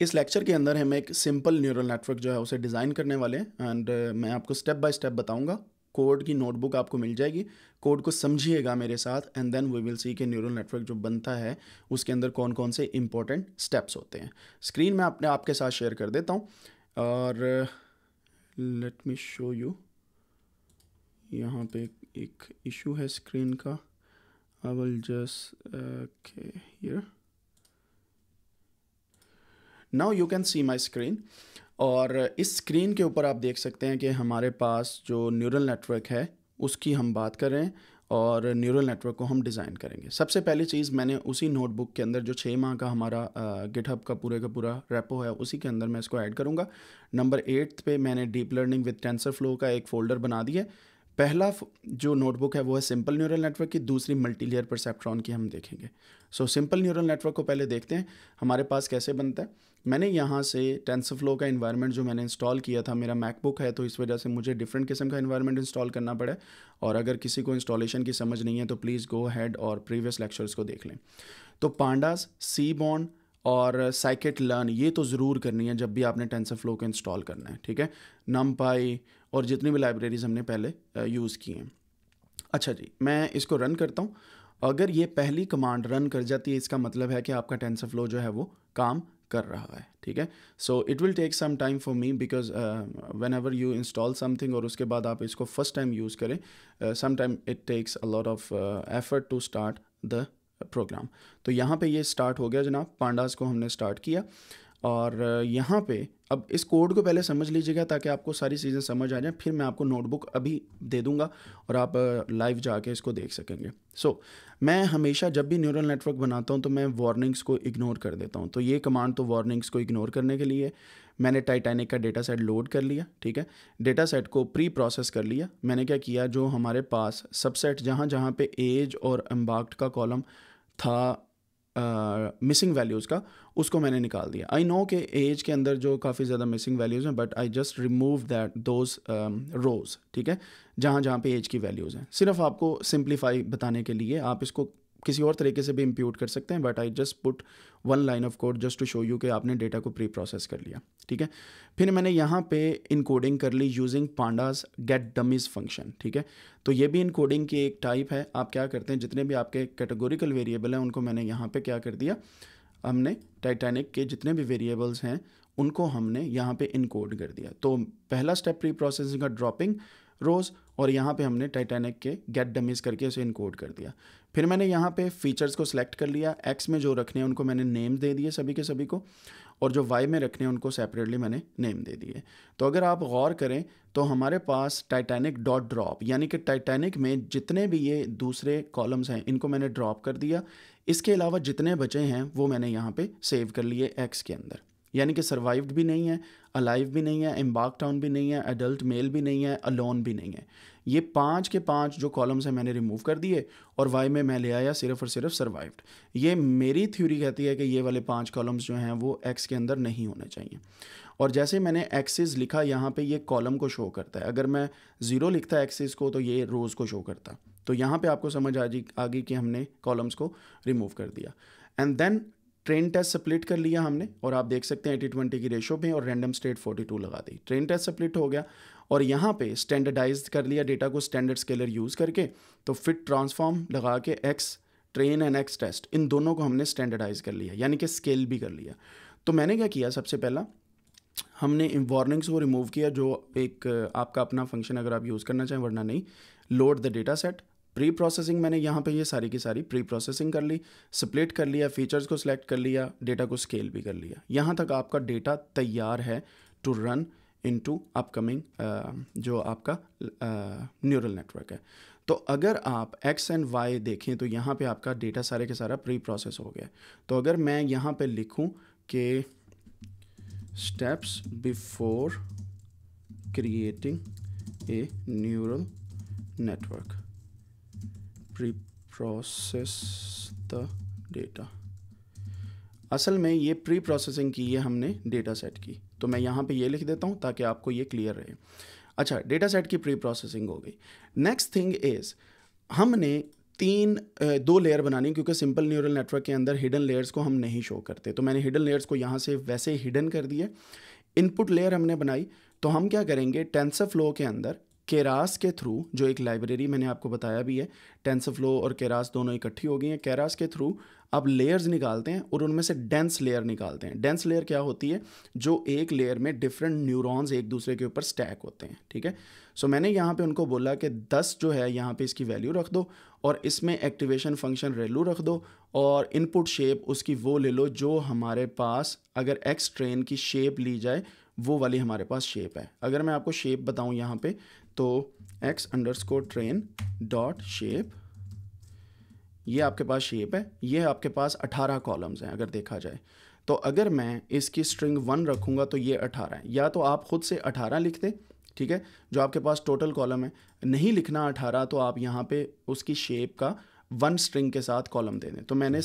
इस लेक्चर के अंदर हम एक सिंपल न्यूरल नेटवर्क जो है उसे डिज़ाइन करने वाले हैं एंड uh, मैं आपको स्टेप बाय स्टेप बताऊंगा कोड की नोटबुक आपको मिल जाएगी कोड को समझिएगा मेरे साथ and then we will see के न्यूरल नेटवर्क जो बनता है उसके अंदर कौन कौन से इंपॉर्टेंट स्टेप्स होते हैं स्क्रीन मैं अपने आपके साथ शेयर कर देता हूँ और लेट मी शो यू यहाँ पे एक इशू है स्क्रीन का I will just okay here now you can see my screen और इस स्क्रीन के ऊपर आप देख सकते हैं कि हमारे पास जो न्यूरल नेटवर्क है उसकी हम बात करें और न्यूरल नेटवर्क को हम डिज़ाइन करेंगे सबसे पहली चीज़ मैंने उसी नोटबुक के अंदर जो छः माह का हमारा गिटहब का पूरे का पूरा रेपो है उसी के अंदर मैं इसको ऐड करूँगा नंबर एट्थ पे मैंने deep learning with tensor flow का एक फ़ोल्डर बना दिया पहला जो नोटबुक है वो है सिंपल न्यूरल नेटवर्क की दूसरी मल्टी लेयर परसेप्ट्रॉन की हम देखेंगे सो सिंपल न्यूरल नेटवर्क को पहले देखते हैं हमारे पास कैसे बनता है मैंने यहाँ से टेंसफ्लो का इन्वायरमेंट जो मैंने इंस्टॉल किया था मेरा मैकबुक है तो इस वजह से मुझे डिफरेंट किस्म का इन्वायरमेंट इंस्टॉल करना पड़ा और अगर किसी को इंस्टॉलेशन की समझ नहीं है तो प्लीज़ गो हैड और प्रीवियस लेक्चर्स को देख लें तो पांडास सी बॉन्ड और साइकिट लर्न ये तो ज़रूर करनी है जब भी आपने टेंसर फ्लो को इंस्टॉल करना है ठीक है नम पाई और जितनी भी लाइब्रेरीज़ हमने पहले यूज़ की हैं अच्छा जी मैं इसको रन करता हूँ अगर ये पहली कमांड रन कर जाती है इसका मतलब है कि आपका टेंसर फ्लो जो है वो काम कर रहा है ठीक है so it will take some time for me because whenever you install something और उसके बाद आप इसको फर्स्ट टाइम यूज़ करें sometime it takes a lot of effort to start the program तो यहाँ पे ये स्टार्ट हो गया जनाब पांडास को हमने स्टार्ट किया और यहाँ पे अब इस कोड को पहले समझ लीजिएगा ताकि आपको सारी चीज़ें समझ आ जाएँ फिर मैं आपको नोटबुक अभी दे दूंगा और आप लाइव जाके इसको देख सकेंगे सो so, मैं हमेशा जब भी न्यूरल नेटवर्क बनाता हूँ तो मैं वार्निंग्स को इग्नोर कर देता हूँ तो ये कमांड तो वार्निंग्स को इग्नोर करने के लिए मैंने टाइटैनिक का डेटा सेट लोड कर लिया ठीक है डेटा सेट को प्री प्रोसेस कर लिया मैंने क्या किया जो हमारे पास सबसेट जहाँ जहाँ पे एज और एम्बाक्ट का कॉलम था मिसिंग uh, वैल्यूज़ का उसको मैंने निकाल दिया आई नो के एज के अंदर जो काफ़ी ज़्यादा मिसिंग वैल्यूज़ हैं but I just remove that those rows ठीक है जहाँ जहाँ पे एज की वैल्यूज़ हैं सिर्फ आपको सिंप्लीफाई बताने के लिए आप इसको किसी और तरीके से भी इम्प्यूट कर सकते हैं but I just put one line of code just to show you कि आपने डेटा को प्री प्रोसेस कर लिया ठीक है फिर मैंने यहाँ पे इनकोडिंग कर ली using pandas get dummies function ठीक है तो ये भी इनकोडिंग की एक टाइप है आप क्या करते हैं जितने भी आपके कैटेगोरिकल वेरिएबल हैं उनको मैंने यहाँ पे क्या कर दिया हमने टाइटैनिक के जितने भी वेरिएबल्स हैं उनको हमने यहाँ पे इनकोड कर दिया तो पहला स्टेप प्री प्रोसेसिंग का ड्रॉपिंग रोज़ और यहाँ पे हमने टाइटैनिक के गेट डमीज करके उसे इनकोड कर दिया फिर मैंने यहाँ पे फीचर्स को सिलेक्ट कर लिया एक्स में जो रखने हैं उनको मैंने नेम दे दिए सभी के सभी को और जो वाई में रखने हैं उनको सेपरेटली मैंने नेम दे दिए तो अगर आप गौर करें तो हमारे पास टाइटैनिक डॉट ड्रॉप यानी कि टाइटैनिक में जितने भी ये दूसरे कॉलम्स हैं इनको मैंने ड्रॉप कर दिया इसके अलावा जितने बचे हैं वो मैंने यहाँ पर सेव कर लिए एक्स के अंदर यानी कि सर्वाइव्ड भी नहीं है अलाइव भी नहीं है एम्बाक टाउन भी नहीं है एडल्ट मेल भी नहीं है अलोन भी नहीं है ये पाँच के पाँच जो कॉलम्स हैं मैंने रिमूव कर दिए और वाई में मैं ले आया सिर्फ और सिर्फ सर्वाइव्ड ये मेरी थ्योरी कहती है कि ये वाले पाँच कॉलम्स जो हैं वो एक्स के अंदर नहीं होने चाहिए और जैसे मैंने एक्सेस लिखा यहाँ पे ये कॉलम को शो करता है अगर मैं ज़ीरो लिखता एक्सेस को तो ये रोज़ को शो करता तो यहाँ पर आपको समझ आ जी आ गई कि हमने कॉलम्स को रिमूव कर दिया and then train test split कर लिया हमने और आप देख सकते हैं एटी ट्वेंटी की रेशो में और रैंडम स्टेट फोर्टी टू लगा दी ट्रेन टेस्ट सप्लिट हो गया और यहाँ पे स्टैंडर्डाइज कर लिया डेटा को स्टैंडर्ड स्केलर यूज़ करके तो फिट ट्रांसफॉर्म लगा के X train and X test इन दोनों को हमने स्टैंडर्डाइज कर लिया यानी कि स्केल भी कर लिया तो मैंने क्या किया सबसे पहला हमने वार्निंग्स को रिमूव किया जो एक आपका अपना फंक्शन अगर आप यूज़ करना चाहें वरना नहीं load the data set pre processing मैंने यहाँ पे ये सारी की सारी प्री प्रोसेसिंग कर ली स्प्लिट कर लिया फीचर्स को सिलेक्ट कर लिया डेटा को स्केल भी कर लिया यहाँ तक आपका डेटा तैयार है to run into upcoming uh, जो आपका न्यूरल uh, नेटवर्क है तो अगर आप एक्स एंड वाई देखें तो यहाँ पे आपका डेटा सारे के सारा प्री प्रोसेस हो गया तो अगर मैं यहाँ पे लिखूँ कि steps before creating a neural network pre process the data असल में ये प्री प्रोसेसिंग की है हमने डेटा सेट की तो मैं यहाँ पे ये लिख देता हूँ ताकि आपको ये क्लियर रहे अच्छा डेटा सेट की प्री प्रोसेसिंग हो गई नेक्स्ट थिंग इज़ हमने तीन दो लेयर बनानी क्योंकि सिंपल न्यूरल नेटवर्क के अंदर हिडन लेयर्स को हम नहीं शो करते तो मैंने हिडन लेयर्स को यहाँ से वैसे हिडन कर दिए इनपुट लेयर हमने बनाई तो हम क्या करेंगे टेंसर फ्लो के अंदर केरास के थ्रू जो एक लाइब्रेरी मैंने आपको बताया भी है फ्लो और केरास दोनों इकट्ठी हो गई हैं केरास के थ्रू आप लेयर्स निकालते हैं और उनमें से डेंस लेयर निकालते हैं डेंस लेयर क्या होती है जो एक लेयर में डिफरेंट न्यूरॉन्स एक दूसरे के ऊपर स्टैक होते हैं ठीक है सो so, मैंने यहाँ पे उनको बोला कि 10 जो है यहाँ पे इसकी वैल्यू रख दो और इसमें एक्टिवेशन फंक्शन रेलू रख दो और इनपुट शेप उसकी वो ले लो जो हमारे पास अगर एक्स ट्रेन की शेप ली जाए वो वाली हमारे पास शेप है अगर मैं आपको शेप बताऊँ यहाँ पे तो X underscore train dot shape ये आपके पास शेप है ये आपके पास 18 कॉलम्स हैं अगर देखा जाए तो अगर मैं इसकी स्ट्रिंग वन रखूँगा तो ये 18 है या तो आप खुद से 18 लिख दें ठीक है जो आपके पास टोटल कॉलम है नहीं लिखना 18 तो आप यहाँ पे उसकी शेप का वन स्ट्रिंग के साथ कॉलम दे दें तो मैंने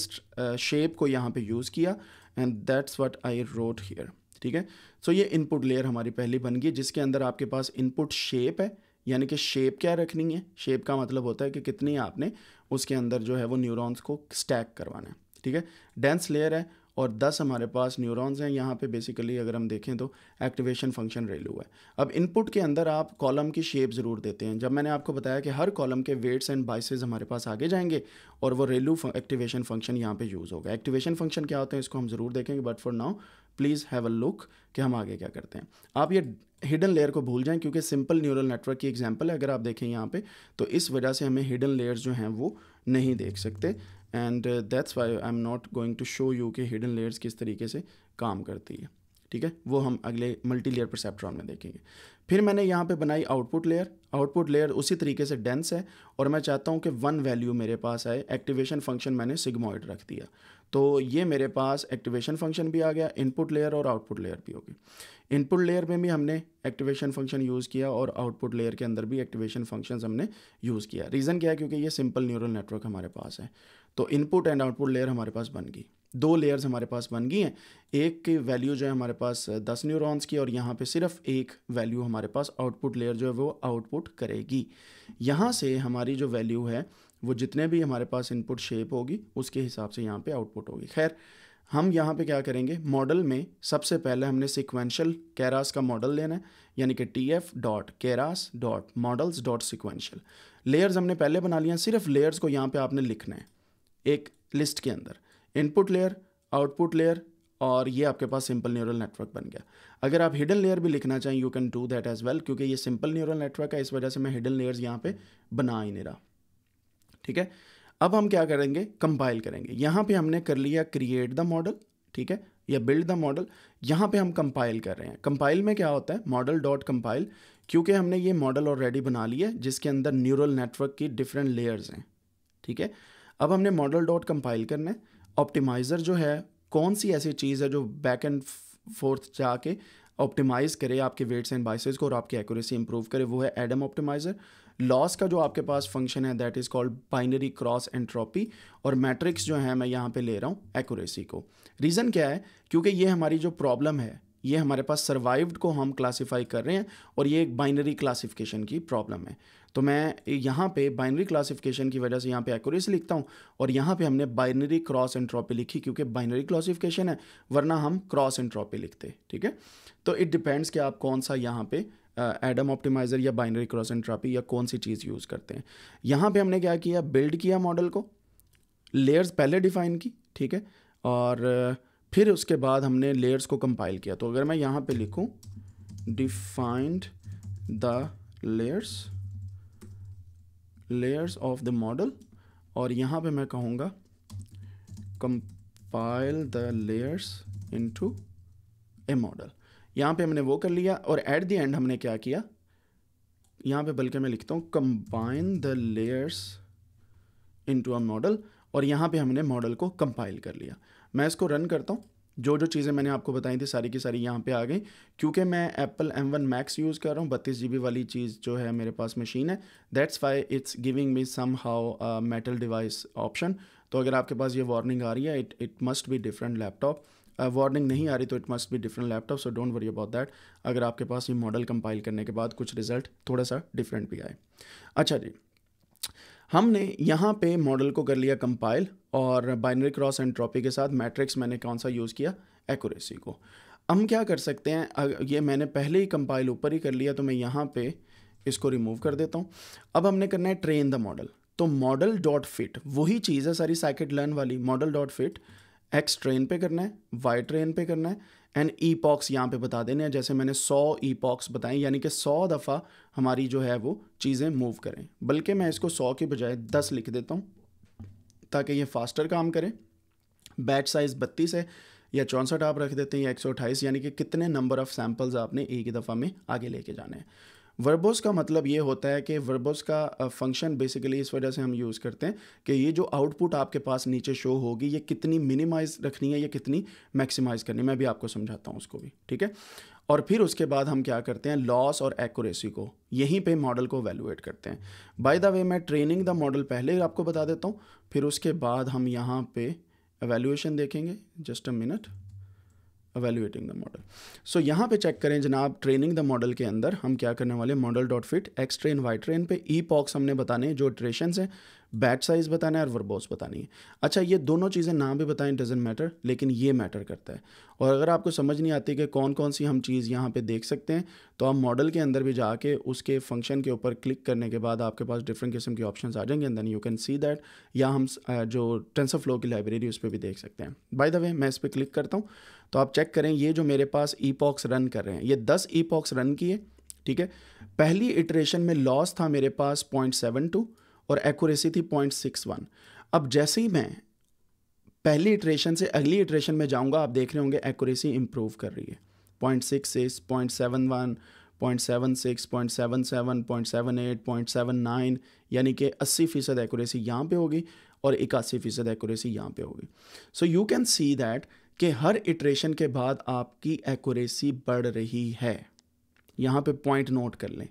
शेप को यहाँ पे यूज़ किया and that's what I wrote here ठीक है सो ये इनपुट लेयर हमारी पहली बन गई जिसके अंदर आपके पास इनपुट शेप है यानी कि शेप क्या रखनी है शेप का मतलब होता है कि कितनी आपने उसके अंदर जो है वो न्यूरॉन्स को स्टैक करवाना है ठीक है डेंस लेयर है और 10 हमारे पास न्यूरॉन्स हैं यहाँ पे बेसिकली अगर हम देखें तो एक्टिवेशन फंक्शन रेलू है अब इनपुट के अंदर आप कॉलम की शेप ज़रूर देते हैं जब मैंने आपको बताया कि हर कॉलम के वेट्स एंड बाइसेज हमारे पास आगे जाएंगे और वो रेलू एक्टिवेशन फंक्शन यहाँ पे यूज़ होगा एक्टिवेशन फंक्शन क्या होते हैं इसको हम ज़रूर देखेंगे but for now please have a look कि हम आगे क्या करते हैं आप ये हिडन लेयर को भूल जाएं क्योंकि सिंपल न्यूरल नेटवर्क की एग्जांपल है अगर आप देखें यहाँ पे तो इस वजह से हमें हिडन लेयर्स जो हैं वो नहीं देख सकते and that's why I am not going to show you कि हिडन लेयर्स किस तरीके से काम करती है ठीक है वो हम अगले मल्टी लेयर परसेप्ट्रॉन में देखेंगे फिर मैंने यहाँ पर बनाई आउटपुट लेयर आउटपुट लेयर उसी तरीके से डेंस है और मैं चाहता हूँ कि वन वैल्यू मेरे पास आए एक्टिवेशन फंक्शन मैंने सिगमोइड रख दिया तो ये मेरे पास एक्टिवेशन फंक्शन भी आ गया इनपुट लेयर और आउटपुट लेयर भी होगी इनपुट लेयर में भी हमने एक्टिवेशन फंक्शन यूज़ किया और आउटपुट लेयर के अंदर भी एक्टिवेशन फंक्शन हमने यूज़ किया रीज़न क्या है क्योंकि ये सिंपल न्यूरल नेटवर्क हमारे पास है तो इनपुट एंड आउटपुट लेयर हमारे पास बन गई दो लेयर्स हमारे पास बन गई हैं एक की वैल्यू जो है हमारे पास दस न्यूरॉन्स की और यहाँ पे सिर्फ एक वैल्यू हमारे पास आउटपुट लेयर जो है वो आउटपुट करेगी यहाँ से हमारी जो वैल्यू है वो जितने भी हमारे पास इनपुट शेप होगी उसके हिसाब से यहाँ पे आउटपुट होगी खैर हम यहाँ पे क्या करेंगे मॉडल में सबसे पहले हमने सिक्वेंशल कैरास का मॉडल लेना है यानी कि T F dot Keras dot models dot sequential layers हमने पहले बना लिया सिर्फ लेयर्स को यहाँ पे आपने लिखना है एक लिस्ट के अंदर इनपुट लेयर आउटपुट लेयर और ये आपके पास सिंपल न्यूरल नेटवर्क बन गया अगर आप हिडन लेयर भी लिखना चाहें you can do that as well क्योंकि ये सिंपल न्यूरल नेटवर्क है इस वजह से मैं हिडन लेयर्स यहाँ पे बना ही नहीं रहा ठीक है अब हम क्या करेंगे कंपाइल करेंगे यहाँ पे हमने कर लिया क्रिएट द मॉडल ठीक है या बिल्ड द मॉडल यहाँ पे हम कंपाइल कर रहे हैं कंपाइल में क्या होता है मॉडल डॉट कंपाइल क्योंकि हमने ये मॉडल ऑलरेडी बना लिया है जिसके अंदर न्यूरल नेटवर्क की डिफरेंट लेयर्स हैं ठीक है अब हमने मॉडल डॉट कंपाइल करना है ऑप्टिमाइज़र जो है कौन सी ऐसी चीज़ है जो बैक एंड फोर्थ जाके ऑप्टिमाइज़ करे आपके वेट्स एंड बाइसेज को और आपकी एक्यूरेसी इंप्रूव करे वो है एडम ऑप्टिमाइज़र लॉस का जो आपके पास फंक्शन है that is called binary cross entropy और मैट्रिक्स जो है मैं यहाँ पे ले रहा हूँ एक्यूरेसी को रीज़न क्या है क्योंकि ये हमारी जो प्रॉब्लम है ये हमारे पास सर्वाइव्ड को हम क्लासिफाई कर रहे हैं और ये एक बाइनरी क्लासिफिकेशन की प्रॉब्लम है तो मैं यहाँ पे बाइनरी क्लासिफिकेशन की वजह से यहाँ पे एक्यूरेसी लिखता हूँ और यहाँ पे हमने बाइनरी क्रॉस एंट्रोपी लिखी क्योंकि बाइनरी क्लासिफिकेशन है वरना हम क्रॉस एंट्रोपी लिखते ठीक है तो इट डिपेंड्स कि आप कौन सा यहाँ पे एडम ऑप्टिमाइज़र या बाइनरी क्रॉस एंट्रापी या कौन सी चीज़ यूज़ करते हैं यहाँ पे हमने क्या किया बिल्ड किया मॉडल को लेयर्स पहले डिफ़ाइन की ठीक है और फिर उसके बाद हमने लेयर्स को कंपाइल किया तो अगर मैं यहाँ पे लिखूँ defined the layers layers of the model और यहाँ पे मैं कहूँगा compile the layers into a model यहाँ पे हमने वो कर लिया और एट द एंड हमने क्या किया यहाँ पे बल्कि मैं लिखता हूँ combine the layers into a model और यहाँ पे हमने मॉडल को कंपाइल कर लिया मैं इसको रन करता हूँ जो जो चीज़ें मैंने आपको बताई थी सारी की सारी यहाँ पे आ गई क्योंकि मैं Apple M one Max use कर रहा हूँ बत्तीस जी वाली चीज़ जो है मेरे पास मशीन है that's why it's giving me somehow metal device option तो अगर आपके पास ये वार्निंग आ रही है it it must be different laptop warning uh, नहीं आ रही तो it must be different laptop so don't worry about that अगर आपके पास ये मॉडल कंपाइल करने के बाद कुछ रिजल्ट थोड़ा सा डिफरेंट भी आए अच्छा जी हमने यहाँ पे मॉडल को कर लिया कंपाइल और बाइनरी क्रॉस एंड ट्रॉपी के साथ मैट्रिक्स मैंने कौन सा यूज़ किया एक्यूरेसी को हम क्या कर सकते हैं ये मैंने पहले ही कंपाइल ऊपर ही कर लिया तो मैं यहाँ पे इसको रिमूव कर देता हूँ अब हमने करना है ट्रेन द मॉडल तो मॉडल डॉट फिट वही चीज़ है सारी सैकेट लर्न वाली model dot fit X train पे करना है वाई ट्रेन पे करना है एंड ई पॉक्स यहाँ पर बता देने हैं जैसे मैंने सौ ई पॉक्स बताएं यानी कि सौ दफ़ा हमारी जो है वो चीज़ें मूव करें बल्कि मैं इसको सौ के बजाय दस लिख देता हूँ ताकि ये फास्टर काम करें बैच साइज़ बत्तीस है या चौंसठ आप रख देते हैं या एक सौ अट्ठाईस यानी कि कितने नंबर ऑफ़ सैम्पल्स आपने एक ही दफ़ा में आगे लेके जाने हैं वर्बोस का मतलब ये होता है कि वर्बोस का फंक्शन बेसिकली इस वजह से हम यूज़ करते हैं कि ये जो आउटपुट आपके पास नीचे शो होगी ये कितनी मिनिमाइज रखनी है या कितनी मैक्सिमाइज करनी है मैं भी आपको समझाता हूँ उसको भी ठीक है और फिर उसके बाद हम क्या करते हैं लॉस और एक्यूरेसी को यहीं पे मॉडल को वैल्यूएट करते हैं बाय द वे मैं ट्रेनिंग द मॉडल पहले आपको बता देता हूँ फिर उसके बाद हम यहाँ पे एवेल्यूएशन देखेंगे just a minute evaluating the model so यहाँ पे चेक करें जनाब ट्रेनिंग द मॉडल के अंदर हम क्या करने वाले model dot fit X train Y train पे ई e पॉक्स हमने बताने जो ट्रेशन हैं बैट साइज़ बताना है और वर्बोस बतानी है अच्छा ये दोनों चीज़ें ना भी बताएं डजेंट मैटर लेकिन ये मैटर करता है और अगर आपको समझ नहीं आती कि कौन कौन सी हम चीज़ यहाँ पे देख सकते हैं तो आप मॉडल के अंदर भी जाके उसके फंक्शन के ऊपर क्लिक करने के बाद आपके पास डिफरेंट किस्म के ऑप्शन आ जाएंगे and then you can see that या हम जो टेंसर फ्लो की लाइब्रेरी उस पर भी देख सकते हैं बाय द वे मैं इस पर क्लिक करता हूँ तो आप चेक करें ये जो मेरे पास ई रन कर रहे हैं ये दस ई रन किए ठीक है पहली इटरेशन में लॉस था मेरे पास पॉइंट सेवन टू और एक्यूरेसी थी पॉइंट सिक्स वन अब जैसे ही मैं पहली इटरेशन से अगली इटरेशन में जाऊंगा आप देख रहे होंगे एक्यूरेसी इम्प्रूव कर रही है point six six point seven one point seven six point seven seven point seven eight point seven nine यानी कि अस्सी फ़ीसद एकूरेसी यहाँ पर होगी और इक्यासी फ़ीसद एकूरेसी यहाँ पर होगी so you can see that कि हर इटरेशन के बाद आपकी एकूरेसी बढ़ रही है यहाँ पे पॉइंट नोट कर लें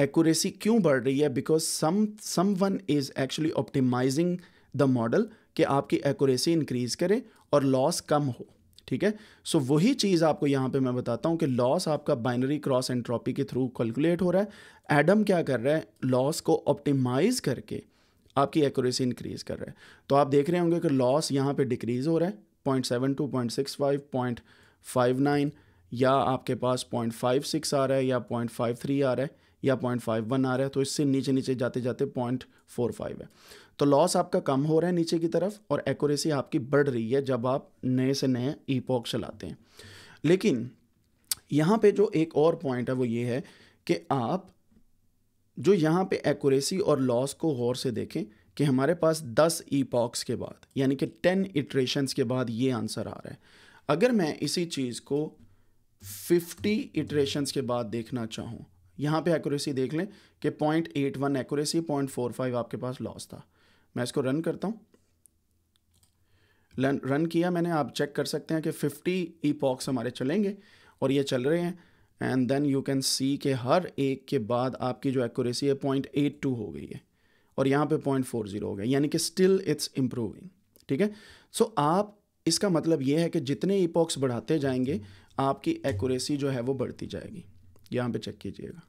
एक्यूरेसी क्यों बढ़ रही है because some someone is actually optimising the model कि आपकी एक्यूरेसी इंक्रीज़ करे और लॉस कम हो ठीक है सो so, वही चीज़ आपको यहाँ पे मैं बताता हूँ कि लॉस आपका बाइनरी क्रॉस एंट्रोपी के थ्रू कैलकुलेट हो रहा है एडम क्या कर रहा है लॉस को ऑप्टिमाइज़ करके आपकी एक्यूरेसी इंक्रीज़ कर रहा है तो आप देख रहे होंगे कि लॉस यहाँ पे डिक्रीज़ हो रहा है point seven two point six five point five nine या आपके पास पॉइंट फाइव सिक्स आ रहा है या पॉइंट फाइव थ्री आ रहा है या पॉइंट फाइव वन आ रहा है तो इससे नीचे नीचे जाते जाते पॉइंट फोर फाइव है तो लॉस आपका कम हो रहा है नीचे की तरफ और एक्यूरेसी आपकी बढ़ रही है जब आप नए से नए ईपॉक चलाते हैं लेकिन यहाँ पे जो एक और पॉइंट है वो ये है कि आप जो यहाँ पे एक्यूरेसी और लॉस को गौर से देखें कि हमारे पास 10 ईपॉक्स के बाद यानी कि 10 इटरेशंस के बाद ये आंसर आ रहा है अगर मैं इसी चीज़ को 50 इटरेशंस के बाद देखना चाहूँ यहाँ पे एक्यूरेसी देख लें कि point eight one accuracy point four five आपके पास लॉस था मैं इसको रन करता हूँ रन किया मैंने आप चेक कर सकते हैं कि फिफ्टी ई पॉक्स हमारे चलेंगे और ये चल रहे हैं and then you can see के हर एक के बाद आपकी जो एक्यूरेसी है पॉइंट एट टू हो गई है और यहाँ पे पॉइंट फोर ज़ीरो हो गया यानी कि स्टिल इट्स इम्प्रूविंग ठीक है सो so, आप इसका मतलब ये है कि जितने पॉक्स बढ़ाते जाएंगे आपकी एक्यूरेसी जो है वो बढ़ती जाएगी यहाँ पे चेक कीजिएगा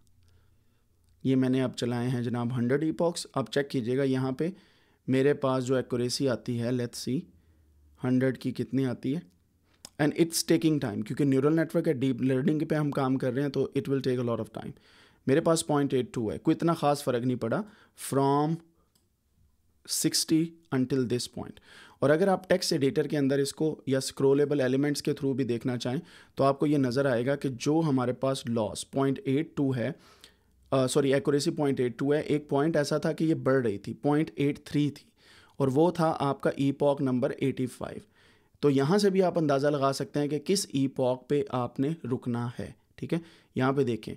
ये मैंने अब चलाए हैं जनाब हंड्रेड ई पॉक्स अब चेक कीजिएगा यहाँ पे मेरे पास जो एक्यूरेसी आती है लेट्स सी हंड्रेड की कितनी आती है एंड इट्स टेकिंग टाइम क्योंकि न्यूरल नेटवर्क है डीप लर्निंग पे हम काम कर रहे हैं तो it will take a lot of time मेरे पास पॉइंट एट टू है कोई इतना ख़ास फ़र्क नहीं पड़ा from sixty until this point और अगर आप टेक्स्ट एडिटर के अंदर इसको या स्क्रोलेबल एलिमेंट्स के थ्रू भी देखना चाहें तो आपको ये नज़र आएगा कि जो हमारे पास लॉस पॉइंट एट टू है sorry accuracy point eight two है एक पॉइंट ऐसा था कि ये बढ़ रही थी पॉइंट एट थ्री थी और वो था आपका epoch number eighty five तो यहाँ से भी आप अंदाज़ा लगा सकते हैं कि किस ई पॉक पे आपने रुकना है ठीक है यहाँ पर देखें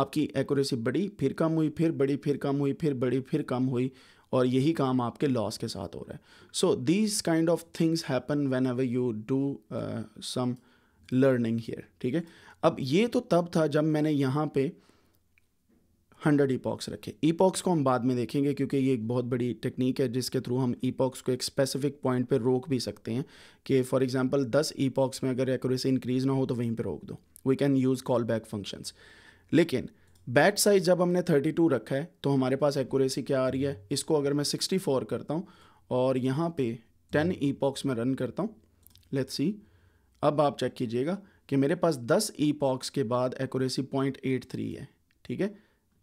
आपकी एक्यूरेसी बड़ी फिर कम हुई फिर बड़ी फिर कम हुई फिर बड़ी फिर कम हुई और यही काम आपके लॉस के साथ हो रहा है so these kind of things happen whenever you do some learning here ठीक है अब ये तो तब था जब मैंने यहाँ पे हंड्रेड ईपॉक्स रखे ईपॉक्स को हम बाद में देखेंगे क्योंकि ये एक बहुत बड़ी टेक्निक है जिसके थ्रू हम ईपॉक्स को एक स्पेसिफिक पॉइंट पे रोक भी सकते हैं कि फॉर एग्जांपल ई ईपॉक्स में अगर एक्यूरेसी इंक्रीज ना हो तो वहीं पे रोक दो we can use callback functions लेकिन बैट साइज जब हमने 32 रखा है तो हमारे पास एक्यूरेसी क्या आ रही है इसको अगर मैं 64 करता हूँ और यहाँ पे 10 पॉक्स में रन करता हूँ लेट्स सी अब आप चेक कीजिएगा कि मेरे पास 10 पॉक्स के बाद एक्यूरेसी 0.83 है ठीक है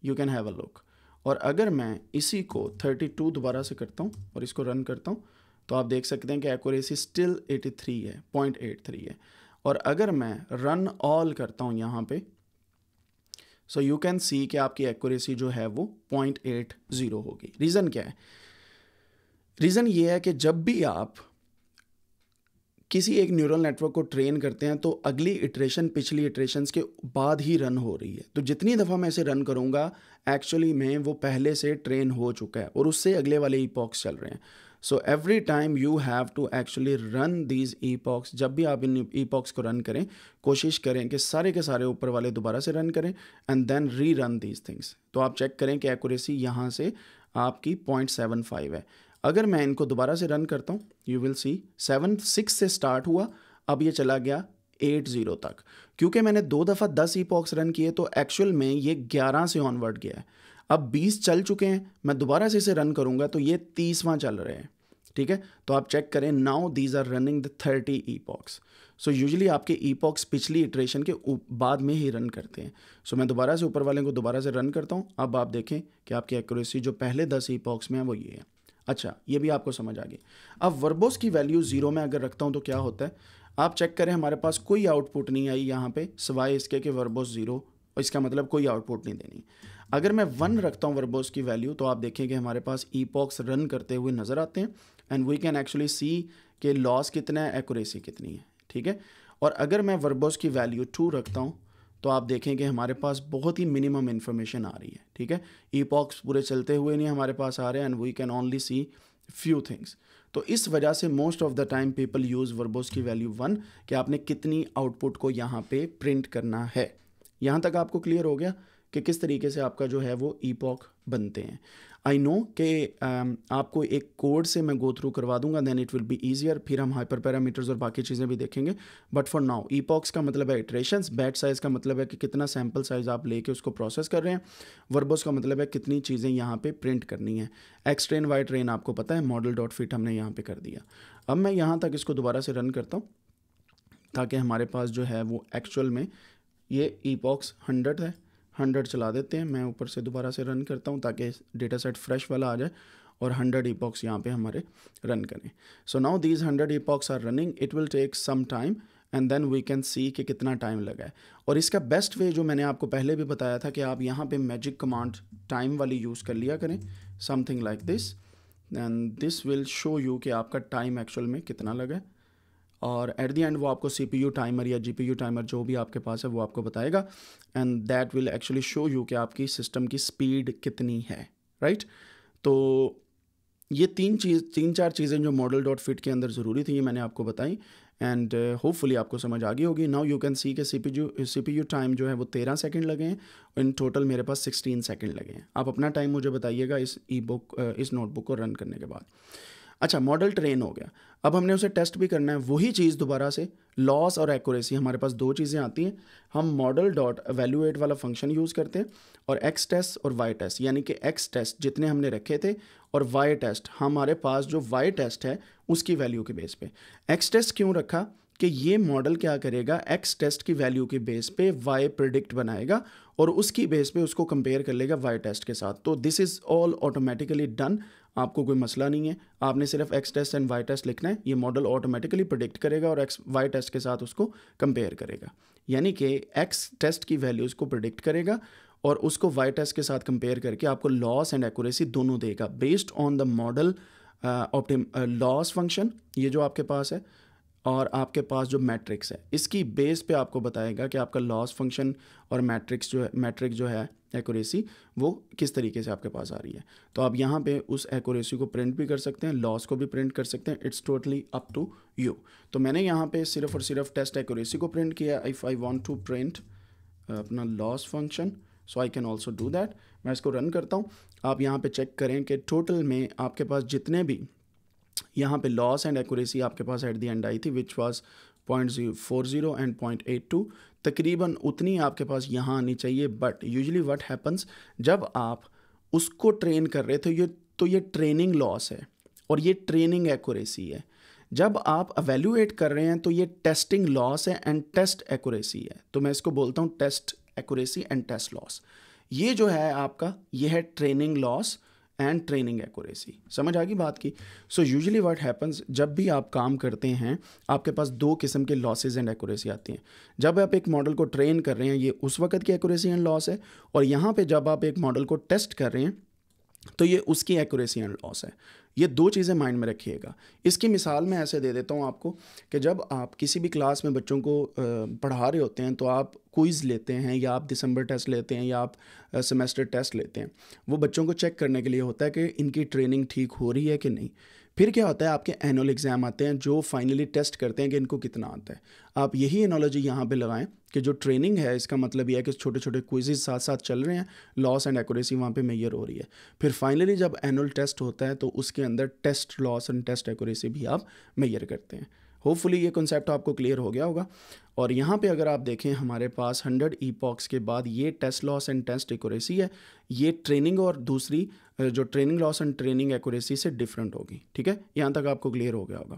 you can have a look और अगर मैं इसी को 32 दोबारा से करता हूँ और इसको रन करता हूँ तो आप देख सकते हैं कि एक्यूरेसी स्टिल 83 है 0.83 है और अगर मैं रन ऑल करता हूँ यहाँ पर सो यू कैन सी कि आपकी एक्यूरेसी जो है वो पॉइंट एट ज़ीरो होगी रीज़न क्या है रीज़न ये है कि जब भी आप किसी एक न्यूरल नेटवर्क को ट्रेन करते हैं तो अगली इटरेशन पिछली इटरेशन के बाद ही रन हो रही है तो जितनी दफ़ा मैं इसे रन करूँगा एक्चुअली में वो पहले से ट्रेन हो चुका है और उससे अगले वाले ईपॉक्स चल रहे हैं so every time you have to actually run these epochs जब भी आप इन ईपॉक्स को रन करें कोशिश करें कि सारे के सारे ऊपर वाले दोबारा से रन करें and then rerun these things तो आप चेक करें कि एक्यूरेसी यहाँ से आपकी पॉइंट सेवन फाइव है अगर मैं इनको दोबारा से रन करता हूँ you will see seven six से स्टार्ट हुआ अब ये चला गया एट ज़ीरो तक क्योंकि मैंने दो दफ़ा दस ई पॉक्स रन किए तो एक्चुअल में ये ग्यारह से ऑनवर्ड गया है अब 20 चल चुके हैं मैं दोबारा से इसे रन करूँगा तो ये तीसवां चल रहे हैं ठीक है तो आप चेक करें now these are running the thirty epochs so usually आपके ई पॉक्स पिछली इटरेशन के बाद में ही रन करते हैं सो so, मैं दोबारा से ऊपर वाले को दोबारा से रन करता हूँ अब आप देखें कि आपकी एक्यूरेसी जो पहले दस ई पॉक्स में है वो ये है अच्छा ये भी आपको समझ आ गई अब वर्बोस की वैल्यू ज़ीरो में अगर रखता हूँ तो क्या होता है आप चेक करें हमारे पास कोई आउटपुट नहीं आई यहाँ पे सिवाय इसके कि वर्बोस ज़ीरो इसका मतलब कोई आउटपुट नहीं देनी अगर मैं वन रखता हूँ वर्बोज की वैल्यू तो आप देखेंगे हमारे पास पॉक्स रन करते हुए नज़र आते हैं and we can actually see के लॉस कितना है एक्यूरेसी कितनी है ठीक है और अगर मैं वर्बोज की वैल्यू टू रखता हूँ तो आप देखेंगे हमारे पास बहुत ही मिनिमम इन्फॉर्मेशन आ रही है ठीक है पॉक्स पूरे चलते हुए नहीं हमारे पास आ रहे हैं and we can only see few things तो इस वजह से most of the time people use verbose की वैल्यू वन कि आपने कितनी आउटपुट को यहाँ पे प्रिंट करना है यहाँ तक आपको क्लियर हो गया कि किस तरीके से आपका जो है वो ईपॉक बनते हैं आई नो कि um, आपको एक कोड से मैं गो थ्रू करवा दूंगा then it will be easier फिर हम हाइपर पैरामीटर्स और बाकी चीज़ें भी देखेंगे बट फॉर नाउ ईपॉक्स का मतलब है इटरेशन बैट साइज़ का मतलब है कि कितना सैम्पल साइज़ आप लेके उसको प्रोसेस कर रहे हैं वर्बोस का मतलब है कितनी चीज़ें यहाँ पे प्रिंट करनी है एक्स ट्रेन वाई ट्रेन आपको पता है मॉडल डॉट फिट हमने यहाँ पर कर दिया अब मैं यहाँ तक इसको दोबारा से रन करता हूँ ताकि हमारे पास जो है वो एक्चुअल में ये ईपॉक्स हंड्रेड है हंड्रेड चला देते हैं मैं ऊपर से दोबारा से रन करता हूँ ताकि डेटा सेट फ्रेश वाला आ जाए और 100 पॉक्स यहाँ पे हमारे रन करें so now these 100 epochs are running it will take some time and then we can see कि कितना टाइम लगा है और इसका बेस्ट वे जो मैंने आपको पहले भी बताया था कि आप यहाँ पर मैजिक कमांड टाइम वाली यूज़ कर लिया करें something like this and this will show you कि आपका टाइम एक्चुअल में कितना लगा है और एट दी एंड वो आपको सी पी यू टाइमर या जी पी यू टाइमर जो भी आपके पास है वो आपको बताएगा and that will actually show you कि आपकी सिस्टम की स्पीड कितनी है राइट right? तो ये तीन चीज़ तीन चार चीज़ें जो मॉडल डॉट फिट के अंदर ज़रूरी थी ये मैंने आपको बताई एंड होपफुली uh, आपको समझ आ गई होगी नाउ यू कैन सी के C P U C P U time जो है वो तेरह सेकेंड लगे हैं इन टोटल मेरे पास सिक्सटीन सेकेंड लगे हैं आप अपना टाइम मुझे बताइएगा इस ई बुक uh, इस नोटबुक को रन करने के बाद अच्छा मॉडल ट्रेन हो गया अब हमने उसे टेस्ट भी करना है वही चीज़ दोबारा से लॉस और एक्यूरेसी हमारे पास दो चीज़ें आती हैं हम मॉडल डॉट एवेल्यूएट वाला फंक्शन यूज़ करते हैं और एक्स टेस्ट और वाई टेस्ट यानी कि एक्स टेस्ट जितने हमने रखे थे और वाई टेस्ट हमारे पास जो वाई टेस्ट है उसकी वैल्यू के बेस पे एक्स टेस्ट क्यों रखा कि ये मॉडल क्या करेगा एक्स टेस्ट की वैल्यू के बेस पे वाई प्रिडिक्ट बनाएगा और उसकी बेस पे उसको कंपेयर कर लेगा वाई टेस्ट के साथ तो this is all automatically done आपको कोई मसला नहीं है आपने सिर्फ X test and Y test लिखना है ये मॉडल ऑटोमेटिकली प्रडिक्ट करेगा और एक्स वाई टेस्ट के साथ उसको कंपेयर करेगा यानी कि एक्स टेस्ट की वैल्यूज़ को प्रडिक्ट करेगा और उसको वाई टेस्ट के साथ कंपेयर करके आपको लॉस एंड एक्यूरेसी दोनों देगा based on the model optim loss function ये जो आपके पास है और आपके पास जो मैट्रिक्स है इसकी बेस पे आपको बताएगा कि आपका लॉस फंक्शन और मैट्रिक्स जो है मैट्रिक जो है एक्यूरेसी वो किस तरीके से आपके पास आ रही है तो आप यहाँ पे उस एक्यूरेसी को प्रिंट भी कर सकते हैं लॉस को भी प्रिंट कर सकते हैं it's totally up to you तो मैंने यहाँ पे सिर्फ और सिर्फ टेस्ट एक्यूरेसी को प्रिंट किया if I want to print अपना loss function so I can also do that मैं इसको रन करता हूँ आप यहाँ पर चेक करें कि टोटल में आपके पास जितने भी यहाँ पे लॉस एंड एक्यूरेसी आपके पास एट दी एंड आई थी which was point four zero and point eight two तकरीबन उतनी आपके पास यहाँ आनी चाहिए बट यूजली वट हैपन्स जब आप उसको ट्रेन कर रहे थे तो ये तो ये ट्रेनिंग लॉस है और ये ट्रेनिंग एक्यूरेसी है जब आप अवेल्यूएट कर रहे हैं तो ये टेस्टिंग लॉस है एंड टेस्ट एक्यूरेसी है तो मैं इसको बोलता हूँ test accuracy and test loss ये जो है आपका ये है training loss and training accuracy समझ आ गई बात की सो यूजली व्हाट हैपन्स जब भी आप काम करते हैं आपके पास दो किस्म के लॉसेज एंड एक्यूरेसी आती हैं जब आप एक मॉडल को ट्रेन कर रहे हैं ये उस वक्त की एक्यूरेसी एंड लॉस है और यहाँ पे जब आप एक मॉडल को टेस्ट कर रहे हैं तो ये उसकी एक्यूरेसी एंड लॉस है ये दो चीज़ें माइंड में रखिएगा इसकी मिसाल मैं ऐसे दे देता हूँ आपको कि जब आप किसी भी क्लास में बच्चों को पढ़ा रहे होते हैं तो आप क्विज़ लेते हैं या आप दिसंबर टेस्ट लेते हैं या आप सेमेस्टर टेस्ट लेते हैं वो बच्चों को चेक करने के लिए होता है कि इनकी ट्रेनिंग ठीक हो रही है कि नहीं फिर क्या होता है आपके एनुअल एग्ज़ाम आते हैं जो फाइनली टेस्ट करते हैं कि इनको कितना आता है आप यही एनोलॉजी यहाँ पे लगाएं कि जो ट्रेनिंग है इसका मतलब यह है कि छोटे छोटे क्विजेज साथ साथ चल रहे हैं लॉस एंड एक्यूरेसी वहाँ पे मेयर हो रही है फिर फाइनली जब एनुअल टेस्ट होता है तो उसके अंदर test loss and test accuracy भी आप मेयर करते हैं होपफुली ये कॉन्सेप्ट आपको क्लियर हो गया होगा और यहाँ पे अगर आप देखें हमारे पास 100 ई के बाद ये test loss and test accuracy है ये ट्रेनिंग और दूसरी जो training loss and training accuracy से डिफरेंट होगी ठीक है यहाँ तक आपको क्लियर हो गया होगा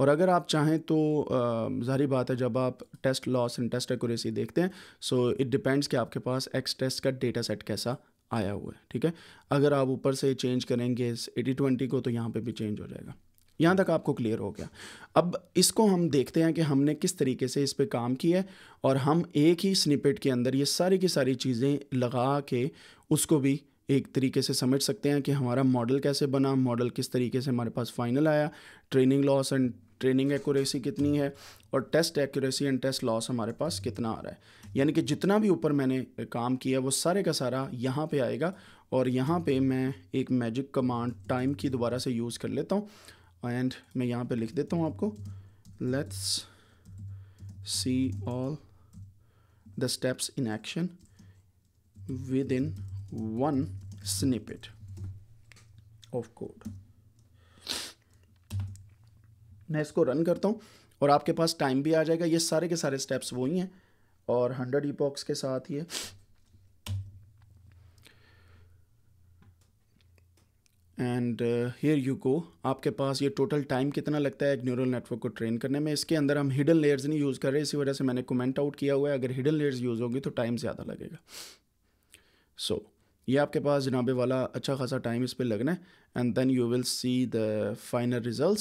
और अगर आप चाहें तो जारी बात है जब आप test loss and test accuracy देखते हैं सो इट डिपेंड्स कि आपके पास एक्स टेस्ट का डेटा सेट कैसा आया हुआ है ठीक है अगर आप ऊपर से चेंज करेंगे इस एटी ट्वेंटी को तो यहाँ पर भी चेंज हो जाएगा यहाँ तक आपको क्लियर हो गया अब इसको हम देखते हैं कि हमने किस तरीके से इस पर काम किया है और हम एक ही स्निपेट के अंदर ये सारी की सारी चीज़ें लगा के उसको भी एक तरीके से समझ सकते हैं कि हमारा मॉडल कैसे बना मॉडल किस तरीके से हमारे पास फाइनल आया training loss and training accuracy कितनी है और test accuracy and test loss हमारे पास कितना आ रहा है यानी कि जितना भी ऊपर मैंने काम किया वो सारे का सारा यहाँ पे आएगा और यहाँ पे मैं एक मैजिक कमांड टाइम की दोबारा से यूज़ कर लेता हूँ एंड मैं यहाँ पे लिख देता हूँ आपको let's see all the steps in action with in one snippet of code मैं इसको रन करता हूँ और आपके पास टाइम भी आ जाएगा ये सारे के सारे स्टेप्स वही हैं और हंड्रेड ईपॉक्स के साथ ये एंड हेयर यू गो आपके पास ये टोटल टाइम कितना लगता है एक न्यूरल नेटवर्क को ट्रेन करने में इसके अंदर हम हिडन लेयर्स नहीं यूज़ कर रहे इसी वजह से मैंने कमेंट आउट किया हुआ है अगर हिडन लेयर्स यूज़ होगी तो टाइम ज़्यादा लगेगा सो so, ये आपके पास जनाबे वाला अच्छा खासा टाइम इस पर लगना है and then you will see the final result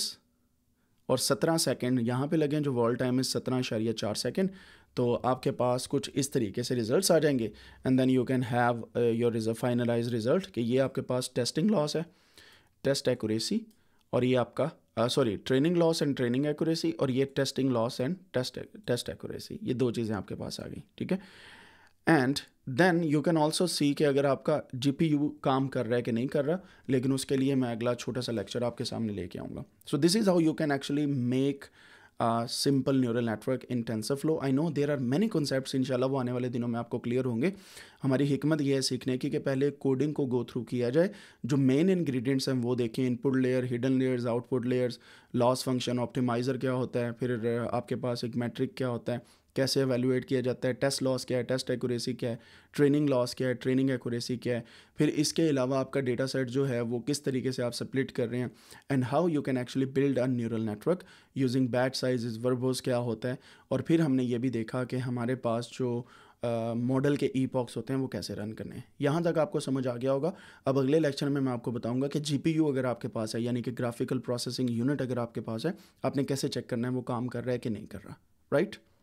और सत्रह सेकेंड यहाँ पे लगे जो वॉल टाइम है सत्रह शारिया चार सेकेंड तो आपके पास कुछ इस तरीके से रिजल्ट्स आ जाएंगे and then you can have your finalize result कि ये आपके पास टेस्टिंग लॉस है टेस्ट एक्यूरेसी और ये आपका sorry training loss and training accuracy और ये testing loss and test test accuracy ये दो चीज़ें आपके पास आ गई ठीक है and then you can also see कि अगर आपका जी काम कर रहा है कि नहीं कर रहा लेकिन उसके लिए मैं अगला छोटा सा लेक्चर आपके सामने लेके आऊँगा so this is how you can actually make simple neural network in TensorFlow I know there are many concept इनशाला वो आने वाले दिनों में आपको क्लियर होंगे हमारी हमत यह है सीखने की कि पहले कोडिंग को गो थ्रू किया जाए जो मेन इन्ग्रीडियंट्स हैं वो देखें input layer hidden layers output layers loss function optimizer क्या होता है फिर आपके पास एक मैट्रिक क्या होता है कैसे एवेलुएट किया जाता है टेस्ट लॉस क्या है टेस्ट एक्यूरेसी क्या है ट्रेनिंग लॉस क्या है ट्रेनिंग एक्यूरेसी क्या है फिर इसके अलावा आपका डेटा सेट जो है वो किस तरीके से आप स्प्लिट कर रहे हैं and how you can actually build a neural network using batch size verbose क्या होता है और फिर हमने ये भी देखा कि हमारे पास जो मॉडल uh, के ई पॉक्स होते हैं वो कैसे रन करने हैं यहाँ तक आपको समझ आ गया होगा अब अगले लेक्चर में मैं आपको बताऊंगा कि जी अगर आपके पास है यानी कि ग्राफिकल प्रोसेसिंग यूनिट अगर आपके पास है आपने कैसे चेक करना है वो काम कर रहा है कि नहीं कर रहा राइट right?